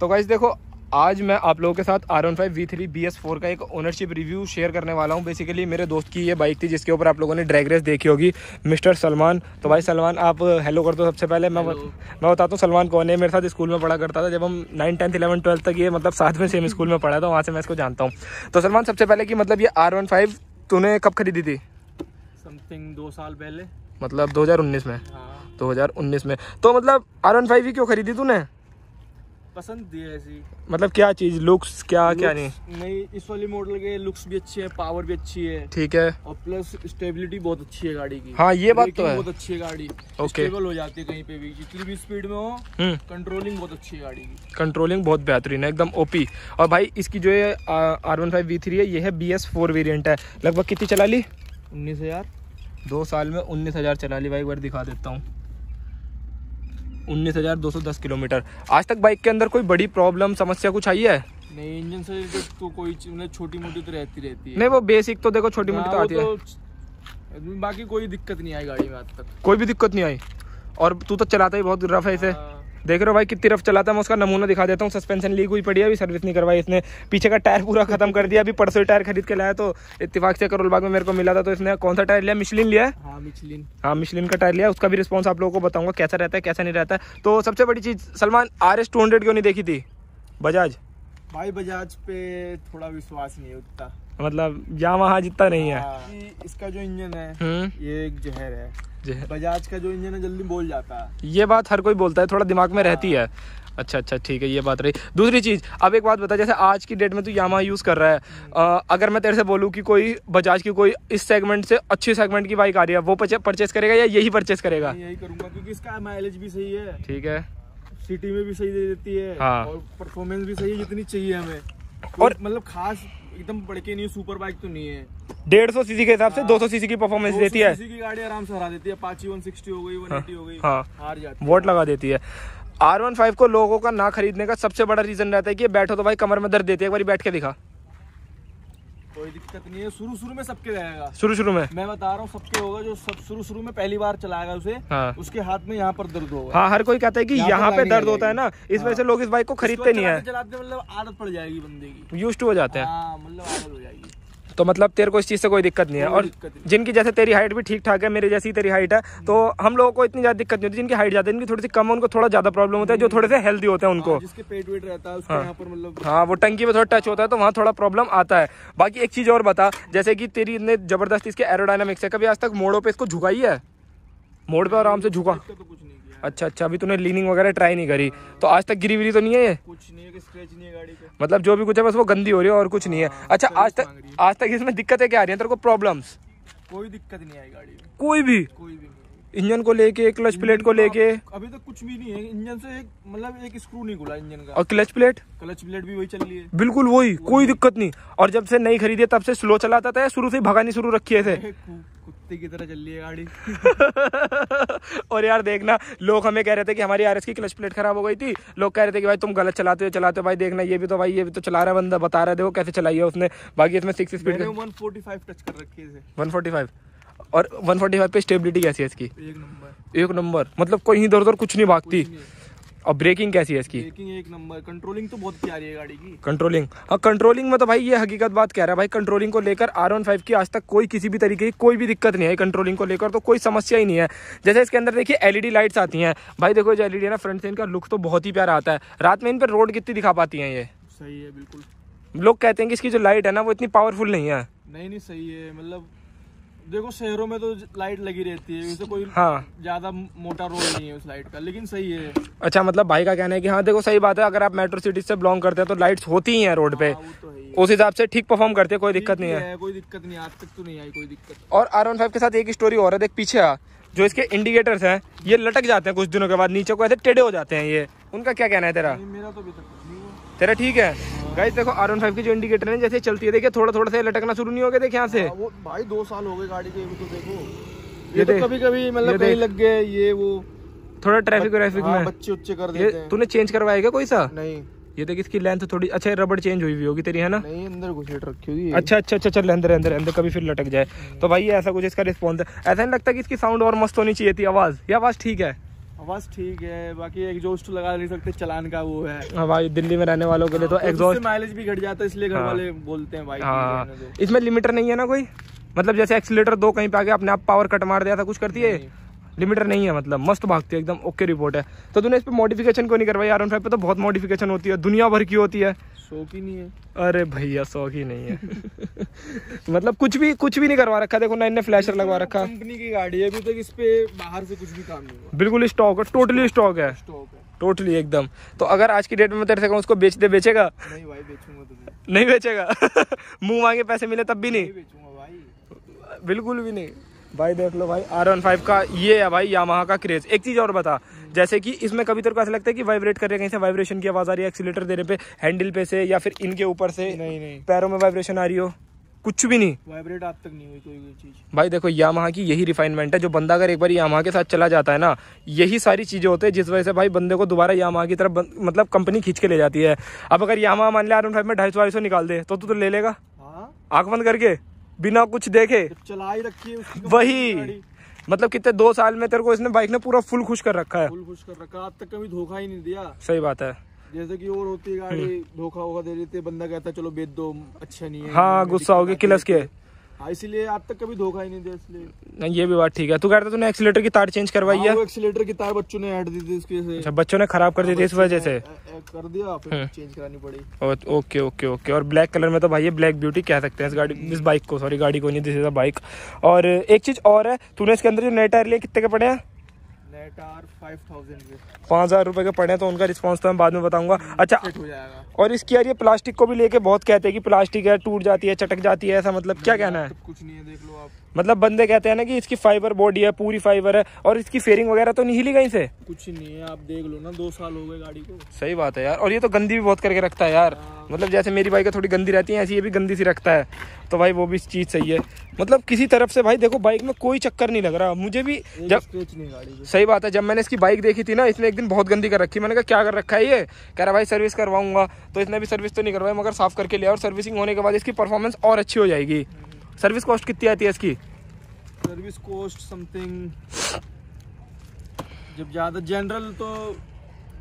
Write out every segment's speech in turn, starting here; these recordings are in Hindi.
तो गाइज देखो आज मैं आप लोगों के साथ R one five V three B S four का एक ओनरशिप रिव्यू शेयर करने वाला हूँ बेसिकली मेरे दोस्त की ये बाइक थी जिसके ऊपर आप लोगों ने ड्रैग रेस देखी होगी मिस्टर सलमान तो भाई सलमान आप हेलो कर दो सबसे पहले मैं बत, मैं बताता हूँ सलमान कौन है मेरे साथ स्कूल में पढ़ा करता था जब हम नाइन टेंथ इलेवन ट्वेल्थ तक ये मतलब साथ में सेम स्कूल में पढ़ा था वहाँ से मैं इसको जानता हूँ तो सलमान सबसे पहले कि मतलब ये आर वन फाइव तूने कब खरीदी थी समथिंग दो साल पहले मतलब उन्नीस में हाँ। हज़ार उन्नीस में तो मतलब आर वन फाइव ही क्यों खरीदी तूने पसंद दी है ऐसी मतलब क्या चीज लुक्स क्या looks, क्या नहीं नहीं इस वाली मॉडल के लुक्स भी अच्छी है पावर भी अच्छी है ठीक है और प्लस स्टेबिलिटी बहुत अच्छी है गाड़ी की हाँ ये बात तो है बहुत अच्छी है गाड़ी ओके हो जाती है कहीं पे भी जितनी भी स्पीड में हो कंट्रोलिंग हम्म। बहुत अच्छी है गाड़ी की कंट्रोलिंग बहुत बेहतरीन है एकदम ओपी और भाई इसकी जो है R one five V three है ये है बी एस फोर वेरियंट है लगभग कितनी चला ली उन्नीस हजार दो साल में उन्नीस हजार चला ली भाई एक बार दिखा देता हूँ 19,210 किलोमीटर आज तक बाइक के अंदर कोई बड़ी प्रॉब्लम समस्या कुछ आई है नहीं इंजन से तो कोई मतलब छोटी मोटी तो रहती रहती है नहीं वो बेसिक तो देखो छोटी मोटी तो हाँ, आती है तो बाकी कोई दिक्कत नहीं आई गाड़ी में आज तक कोई भी दिक्कत नहीं आई और तू तो चलाता ही बहुत रफ है इसे हाँ। देख रहे हो भाई कितनी रफ चलाता है मैं उसका नमूना दिखा देता हूँ सस्पेंशन लीक हुई पड़ी है अभी सर्विस नहीं करवाई इसने पीछे का टायर पूरा खत्म कर दिया अभी परसों टायर खरीद के लाया तो इतफाक से करोलबाग में मेरे को मिला था तो इसने कौन सा टायर लिया मिशलिन लिया मिशलिन हाँ मिशलिन हाँ, का टायर लिया उसका भी रिस्पॉन्स आप लोगों को बताऊंगा कैसा रहता है कैसा नहीं रहता है तो सबसे बड़ी चीज़ Salman R S two hundred क्यों नहीं देखी थी बजाज भाई बजाज पे थोड़ा विश्वास नहीं है उतना मतलब यहाँ वहाँ जितना नहीं है हाँ, इसका जो इंजन है हम्म। ये एक जहर है जहर बजाज का जो इंजन है जल्दी बोल जाता है ये बात हर कोई बोलता है थोड़ा दिमाग में हाँ। रहती है अच्छा अच्छा ठीक है ये बात रही दूसरी चीज़ अब एक बात बता जैसे आज की डेट में तू यामा यूज़ कर रहा है आ, हम्म। अगर मैं तेरे से बोलूँ कि कोई बजाज की कोई इस सेगमेंट से अच्छी सेगमेंट की बाइक आ रही है वो परचेस करेगा या यही परचेस करेगा यही करूंगा क्योंकि इसका माइलेज भी सही है ठीक है सिटी में भी सही दे देती है हाँ। और परफॉर्मेंस भी सही है जितनी चाहिए हमें और मतलब खास एकदम बड़के नहीं सुपर बाइक तो नहीं है डेढ़ सौ सीसी के हिसाब से हाँ। दो सौ सीसी की परफॉर्मेंस देती है की गाड़ी आराम से हरा देती है पाची वन सिक्सटी हो गई वन हाँ। एटी हो गई हाँ हार जाती वोट लगा देती है आर वन फाइव को लोगों का ना खरीदने का सबसे बड़ा रीजन रहता है कि बैठो तो भाई कमर में दर्द देती है एक बार बैठ के दिखा कोई दिक्कत नहीं है शुरू शुरू में सबके रहेगा शुरू शुरू में मैं बता रहा हूँ सबके होगा जो सब शुरू शुरू में पहली बार चलाएगा उसे हाँ। उसके हाथ में यहाँ पर दर्द होगा हाँ हर कोई कहता है कि यहाँ पे दर्द होता है ना इस वजह से हाँ। लोग इस बाइक को खरीदते नहीं है चलाते मतलब आदत पड़ जाएगी बंदे की यूज हो जाते हैं हाँ, मतलब आदत हो जाएगी तो मतलब तेरे को इस चीज़ से कोई दिक्कत नहीं है और जिनकी जैसे तेरी हाइट भी ठीक ठाक है मेरी जैसी तेरी हाइट है तो हम लोगों को इतनी ज़्यादा दिक्कत नहीं होती जिनकी हाइट ज़्यादा इनकी थोड़ी सी कम है उनको थोड़ा ज़्यादा प्रॉब्लम होता है जो थोड़े से हेल्दी होते हैं उनको हाँ, पेट वेट रहता है हाँ मतलब हाँ वो टंकी में थोड़ा टच होता है तो वहाँ थोड़ा प्रॉब्लम आता है बाकी एक चीज़ और बता जैसे कि तेरी इतने ज़बरदस्त इसके एरोडाइनमिक्स है कभी आज तक मोड़ों पर इसको झुकाई है मोड़ पे आराम से झुका तो अच्छा अच्छा अभी तूने लीनिंग वगैरह ट्राई नहीं करी तो आज तक गिरी विरी तो नहीं है ये कुछ नहीं है कि स्क्रैच नहीं है गाड़ी पे मतलब जो भी कुछ है बस वो गंदी हो रही है और कुछ नहीं है हाँ, अच्छा आज तक आज तक इसमें दिक्कतें क्या आ रही है तेरे को प्रॉब्लम्स कोई दिक्कत नहीं आई गाड़ी में कोई भी कोई भी इंजन को लेके क्लच प्लेट को लेके अभी तक तो कुछ भी नहीं है इंजन से एक मतलब एक स्क्रू नहीं खुला इंजन का और क्लच प्लेट क्लच प्लेट भी वही चल रही है बिल्कुल वही कोई दिक्कत नहीं और जब से नहीं खरीदे तब से स्लो चलाता था शुरू से भगानी शुरू रखी है कुत्ते की तरह चल रही है गाड़ी और यार देखना लोग हमें कह रहे थे कि हमारी आर की क्लच प्लेट खराब हो गई थी लोग कह रहे थे कि भाई तुम गलत चलाते हो चलाते हो भाई देखना ये भी तो भाई ये भी तो चला रहा है बंदा बता रहा है कैसे चलाई है उसने बाकी इसमें six speed one forty five touch कर रखी है वन फोर्टी फाइव और 145 पे स्टेबिलिटी कैसी है इसकी एक नंबर एक नंबर मतलब कोई इधर उधर कुछ नहीं भागती कुछ नहीं। और ब्रेकिंग कैसी है इसकी ब्रेकिंग एक नंबर कंट्रोलिंग तो बहुत प्यारी है गाड़ी की कंट्रोलिंग हाँ कंट्रोलिंग में तो भाई ये हकीकत बात कह रहा है भाई कंट्रोलिंग को लेकर आर वन फाइव की आज तक कोई किसी भी तरीके की कोई भी दिक्कत नहीं है कंट्रोलिंग को लेकर तो कोई समस्या ही नहीं है जैसे इसके अंदर देखिए एलईडी लाइट्स e आती हैं भाई देखो जो एलईडी e है ना फ्रंट से इनका लुक तो बहुत ही प्यारा आता है रात में इन पर रोड कितनी दिखा पाती है ये सही है बिल्कुल लोग कहते हैं कि इसकी जो लाइट है ना वो इतनी पावरफुल नहीं है नहीं नहीं सही है मतलब देखो शहरों में तो लाइट लगी रहती है कोई हाँ ज्यादा मोटा रोल नहीं है उस लाइट का लेकिन सही है अच्छा मतलब भाई का कहना है कि हाँ देखो सही बात है अगर आप मेट्रो सिटी से बिलोंग करते हैं तो लाइट्स होती ही हैं रोड पे हाँ, तो उस हिसाब से ठीक परफॉर्म करते हैं कोई दिक्कत नहीं है कोई दिक्कत नहीं आज तक तो नहीं आई कोई दिक्कत और आर वन फाइव के साथ एक स्टोरी और है देख पीछे जो इसके इंडिकेटर्स हैं ये लटक जाते हैं कुछ दिनों के बाद नीचे को ऐसे टेढ़े हो जाते हैं ये उनका क्या कहना है तेरा मेरा तो भी तेरा ठीक है गाइस देखो आर वन फाइव की जो इंडिकेटर है जैसे चलती है देखिए थोड़ा थोड़ा सा लटकना शुरू नहीं हो गया देखे यहाँ से हाँ, वो भाई दो साल हो गए गाड़ी के तो देखो ये, ये तो कभी कभी मतलब कहीं लग गए ये वो थोड़ा ट्रैफिक व्रैफिक हाँ, में बच्चे उच्चे कर देते तूने चेंज करवाएगा कोई सा नहीं ये देख इसकी लेंथ थोड़ी अच्छा रबड़ चेंज हुई हुई होगी तेरी है ना नहीं अंदर कुछ रखी हुई अच्छा अच्छा अच्छा चल अंदर अंदर अंदर कभी फिर लटक जाए तो भाई ऐसा कुछ इसका रिस्पॉन्स है ऐसा नहीं लगता कि इसकी साउंड और मस्त होनी चाहिए थी आवाज़ ये आवाज़ ठीक है आवाज़ ठीक है बाकी एग्जॉस्ट लगा नहीं सकते चलान का वो है हाँ भाई दिल्ली में रहने वालों के लिए तो एग्जॉस्ट हाँ, माइलेज भी घट जाता है इसलिए घर हाँ। वाले बोलते हैं भाई हाँ। इसमें लिमिटर नहीं है ना कोई मतलब जैसे एक्सीटर दो कहीं पे आगे अपने आप पावर कट मार दिया था कुछ करती है लिमिटर नहीं है मतलब मस्त भागती है एकदम ओके रिपोर्ट है तो तूने इस पर मॉडिफिकेशन को नहीं करवाई आर फाइव पर तो बहुत मॉडिफिकेशन होती है दुनिया भर की होती है शौक ही नहीं है अरे भैया शौक ही नहीं है मतलब कुछ भी कुछ भी नहीं करवा रखा देखो ना इन फ्लैशर लगवा रखा कंपनी की गाड़ी है अभी तक इस पे बाहर से कुछ भी काम नहीं हुआ बिल्कुल स्टॉक है टोटली स्टॉक है स्टॉक टोटली एकदम तो अगर आज की डेट में तेरे से उसको बेच दे बेचेगा नहीं भाई बेचूंगा तो नहीं बेचेगा मुंह मांगे पैसे मिले तब भी नहीं बेचूंगा भाई बिल्कुल भी नहीं भाई देख लो भाई आर वन फाइव का ये है भाई यामाहा का क्रेज एक चीज़ और बता जैसे कि इसमें कभी तेरे को ऐसा लगता है कि वाइब्रेट कर रहे कहीं से वाइब्रेशन की आवाज़ आ रही है एक्सीटर देने पे हैंडल पे से या फिर इनके ऊपर से नहीं नहीं पैरों में वाइब्रेशन आ रही हो कुछ भी नहीं वाइब्रेट आज तक नहीं हुई कोई भी चीज़ भाई देखो यामाहा की यही रिफाइनमेंट है जो बंदा अगर एक बार यामाहा के साथ चला जाता है ना यही सारी चीज़ें होते हैं जिस वजह से भाई बंदे को दोबारा यामाहा की तरफ मतलब कंपनी खींच के ले जाती है अब अगर यामाहा मान लिया आर वन फाइव में ढाई सौ निकाल दे तो तू तो ले लेगा हाँ। आँख बंद करके बिना कुछ देखे चला ही रखी है वही मतलब कितने दो साल में तेरे को इसने बाइक ने पूरा फुल खुश कर रखा है फुल खुश कर रखा आज तक कभी धोखा ही नहीं दिया सही बात है जैसे कि और होती है गाड़ी हम्म। धोखा होगा दे देते बंदा कहता है चलो बेच दो अच्छा नहीं है हाँ गुस्सा होगी किलस के हाँ, इसलिए आज तक कभी धोखा ही नहीं दिया इसलिए नहीं ये भी बात ठीक है तू कह रहा था तूने एक्सीटर की तार चेंज करवाई हाँ, है एक्सीटर की तार बच्चों ने ऐड दी थी इसकी वजह अच्छा बच्चों ने खराब कर दी थी इस वजह से कर दिया फिर चेंज हम्म। करानी पड़ी ओके ओके ओके और ब्लैक कलर में तो भाई ये ब्लैक ब्यूटी कह सकते हैं इस गाड़ी इस बाइक को सॉरी गाड़ी को नहीं दिस इज बाइक और एक चीज और है तूने इसके अंदर जो नए टायर लिए कितने के पड़े हैं नए टायर पाँच हज़ार रुपए के पड़े तो उनका रिस्पॉन्स तो मैं बाद में बताऊंगा hmm, अच्छा और इसकी यार ये प्लास्टिक को भी लेके बहुत कहते हैं कि प्लास्टिक है टूट जाती है चटक जाती है ऐसा मतलब क्या कहना है तो कुछ नहीं है देख लो आप मतलब बंदे कहते हैं ना कि इसकी फाइबर बॉडी है पूरी फाइबर है और इसकी फेयरिंग वगैरह तो नहीं हिली कहीं से कुछ नहीं है आप देख लो ना दो साल हो गए गाड़ी को सही बात है यार और ये तो गंदी भी बहुत करके रखता है यार हाँ। मतलब जैसे मेरी बाइक थोड़ी गंदी रहती है ऐसी ये भी गंदी सी रखता है तो भाई वो भी चीज़ सही है मतलब किसी तरफ से भाई देखो बाइक में कोई चक्कर नहीं लग रहा मुझे भी जब सही बात है जब मैंने इसकी बाइक देखी थी ना इसने एक दिन बहुत गंदी कर रखी मैंने कहा क्या कर रखा है ये कह रहा भाई सर्विस करवाऊंगा तो इसने भी सर्विस तो नहीं करवाई मगर साफ करके लिया और सर्विसिंग होने के बाद इसकी परफॉर्मेंस और अच्छी हो जाएगी सर्विस कॉस्ट कितनी आती है इसकी सर्विस कॉस्ट समथिंग जब ज़्यादा जनरल तो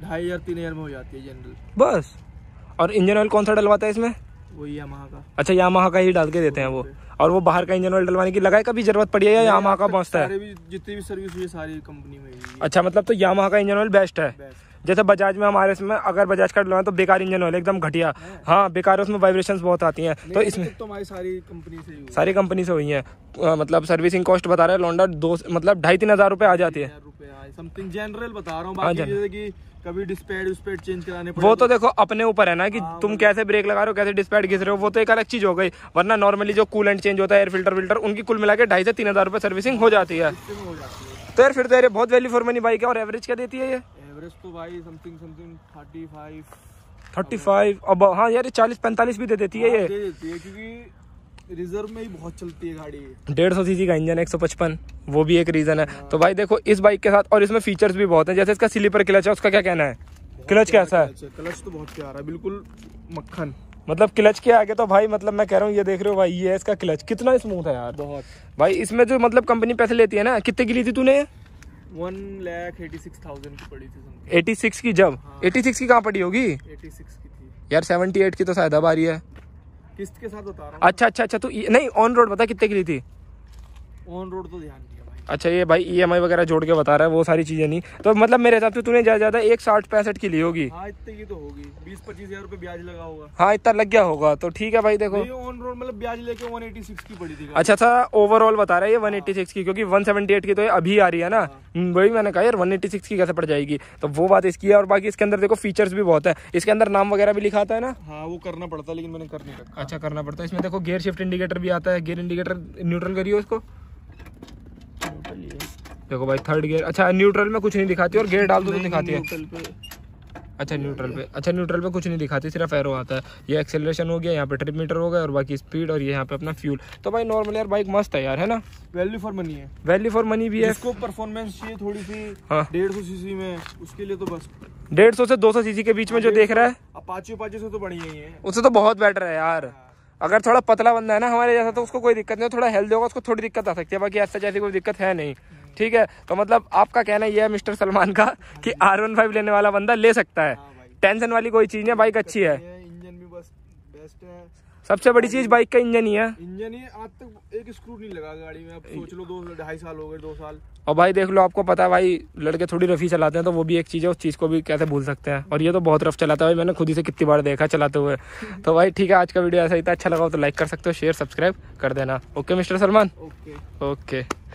ढाई हज़ार तीन हज़ार में हो जाती है जनरल बस और इंजन ऑयल कौन सा डलवाता है इसमें का अच्छा यामा का ही डाल के देते हैं वो और वो बाहर का इंजन ऑयल डलवाने की लगाए कभी जरूरत पड़ी है या यामा का पहुंचता है जितनी भी सर्विस हुई सारी कंपनी में अच्छा मतलब तो यामा का इंजन ऑयल बेस्ट है जैसे बजाज में हमारे इसमें अगर बजाज का डलवाए तो बेकार इंजन ऑयल एकदम घटिया हाँ, हाँ बेकार उसमें वाइब्रेशन बहुत आती है तो इसमें सारी कंपनी से हुई सारी कंपनी से हुई है मतलब सर्विसिंग कॉस्ट बता रहे है दो मतलब ढाई तीन हजार रूपए आ जाती है समथिंग जनरल बता रहा हूँ हाँ, कभी डिस्पैड डिस्पैड चेंज कराने वो तो देखो अपने ऊपर है ना कि हाँ, तुम तो कैसे ब्रेक लगा रहे हो कैसे डिस्पैड घिस रहे हो वो तो एक अलग चीज हो गई वरना नॉर्मली जो कूल एंड चेंज होता है एयर फिल्टर विल्टर उनकी कुल मिला के ढाई से तीन हजार रुपये सर्विसिंग हो जाती है तो यार फिर तो यार बहुत वैल्यू फॉर मनी बाइक है और एवरेज क्या देती है ये एवरेज तो भाई something something thirty five thirty five अब हाँ यार चालीस पैंतालीस भी दे देती है हाँ, ये दे देती है क्योंकि रिजर्व में ही बहुत चलती है गाड़ी डेढ़ सौ सीसी का इंजन एक सौ पचपन वो भी एक रीज़न है तो भाई देखो इस बाइक के साथ और इसमें फीचर्स भी बहुत हैं जैसे इसका स्लीपर क्लच है उसका क्या कहना है क्लच कैसा है क्लच तो बहुत प्यारा है बिल्कुल मक्खन मतलब क्लच के आगे तो भाई मतलब मैं कह रहा हूँ ये देख रहे हो भाई ये है इसका क्लच कितना स्मूथ है यार बहुत भाई इसमें जो मतलब कंपनी पैसे लेती है ना कितने की ली थी तूने वन एटी सिक्स की पड़ी की जब एटी हाँ। सिक्स की कहाँ पड़ी होगी की थी यार सेवेंटी एट की तो शायद अब आ रही है किस्त के साथ बता रहा हूँ अच्छा अच्छा अच्छा तो नहीं ऑन रोड बता कितने की ली थी ऑन रोड तो ध्यान दिया अच्छा ये भाई ई e वगैरह जोड़ के बता रहा है वो सारी चीज़ें नहीं तो मतलब मेरे हिसाब से तूने ज़्यादा ज़्यादा एक साठ पैंसठ की ली होगी हाँ की तो होगी बीस पच्चीस हज़ार ब्याज लगा होगा हाँ इतना लग गया होगा तो ठीक है भाई देखो ऑन रोड मतलब ब्याज लेके की पड़ी थी अच्छा अच्छा ओवरऑल बता रहा है ये सिक्स की क्योंकि एट की तो ये अभी आ रही है ना हाँ। हम्म, वही मैंने कहा यार सिक्स की कैसे पड़ जाएगी तो वो बात इसकी है और बाकी इसके अंदर देखो फीचर्स भी बहुत है इसके अंदर नाम वगैरह भी लिखाता है ना हाँ वो करना पड़ता है लेकिन मैंने कर नहीं अच्छा करना पड़ता है इसमें देखो गेयर शिफ्ट इंडिकेटर भी आता है गेयर इंडिकेटर न्यूट्रल करिए उसको देखो भाई थर्ड गियर अच्छा न्यूट्रल में कुछ नहीं दिखाती और गियर डाल दो तो दिखाती है अच्छा न्यूट्रल पे अच्छा न्यूट्रल अच्छा, पे कुछ नहीं दिखाती सिर्फ एरो आता है ये एक्सेलरेशन हो गया यहाँ पे ट्रिप मीटर हो गया और बाकी स्पीड और ये यहाँ पे अपना फ्यूल तो भाई नॉर्मल यार बाइक मस्त है यार है ना वैल्यू फॉर मनी है वैल्यू फॉर मनी भी है इसको परफॉर्मेंस चाहिए थोड़ी सी हाँ। डेढ़ सौ सीसी में उसके लिए तो बस डेढ़ सौ से दो सौ सीसी के बीच में जो देख रहा है अपाचे अपाचे से तो बढ़िया ही है उससे तो बहुत बेटर है यार हाँ। अगर थोड़ा पतला बंदा है ना हमारे जैसा तो उसको कोई दिक्कत नहीं थोड़ा हेल्थ होगा उसको थोड़ी दिक्कत आ सकती है बाकी ऐसा जैसी कोई दिक्कत है नहीं ठीक है तो मतलब आपका कहना यह है मिस्टर सलमान का कि आर वन फाइव लेने वाला बंदा ले सकता है टेंशन हाँ वाली कोई चीज़ नहीं बाइक अच्छी है इंजन भी बस बेस्ट है सबसे बड़ी चीज बाइक का इंजन ही है इंजन ही आज तक एक स्क्रू नहीं लगा गाड़ी में अब सोच लो दो ढाई साल हो गए दो साल और भाई देख लो आपको पता है भाई लड़के थोड़ी रफी चलाते हैं तो वो भी एक चीज़ है उस चीज़ को भी कैसे भूल सकते हैं और ये तो बहुत रफ चलाता है भाई मैंने खुद ही से कितनी बार देखा चलाते हुए तो भाई ठीक है आज का वीडियो ऐसा ही था अच्छा लगा हो तो लाइक कर सकते हो शेयर सब्सक्राइब कर देना okay mister Salman okay okay